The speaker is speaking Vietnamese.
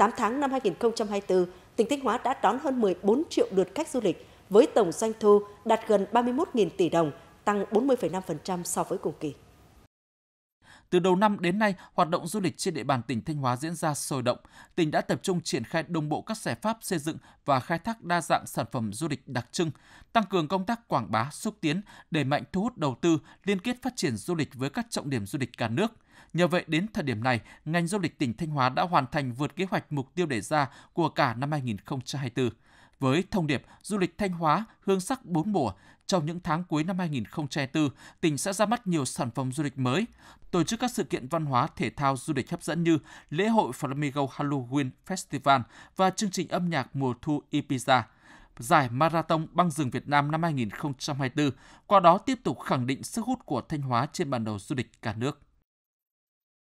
8 tháng năm 2024, tỉnh Thanh Hóa đã đón hơn 14 triệu lượt khách du lịch với tổng doanh thu đạt gần 31.000 tỷ đồng, tăng 40,5% so với cùng kỳ. Từ đầu năm đến nay, hoạt động du lịch trên địa bàn tỉnh Thanh Hóa diễn ra sôi động. Tỉnh đã tập trung triển khai đồng bộ các giải pháp xây dựng và khai thác đa dạng sản phẩm du lịch đặc trưng, tăng cường công tác quảng bá, xúc tiến, đẩy mạnh thu hút đầu tư, liên kết phát triển du lịch với các trọng điểm du lịch cả nước. Nhờ vậy đến thời điểm này, ngành du lịch tỉnh Thanh Hóa đã hoàn thành vượt kế hoạch mục tiêu đề ra của cả năm 2024 với thông điệp du lịch Thanh Hóa hương sắc bốn mùa. Trong những tháng cuối năm 2024, tỉnh sẽ ra mắt nhiều sản phẩm du lịch mới, tổ chức các sự kiện văn hóa, thể thao, du lịch hấp dẫn như lễ hội Flamingo Halloween Festival và chương trình âm nhạc mùa thu Ibiza giải Marathon băng rừng Việt Nam năm 2024, qua đó tiếp tục khẳng định sức hút của Thanh Hóa trên bản đồ du lịch cả nước.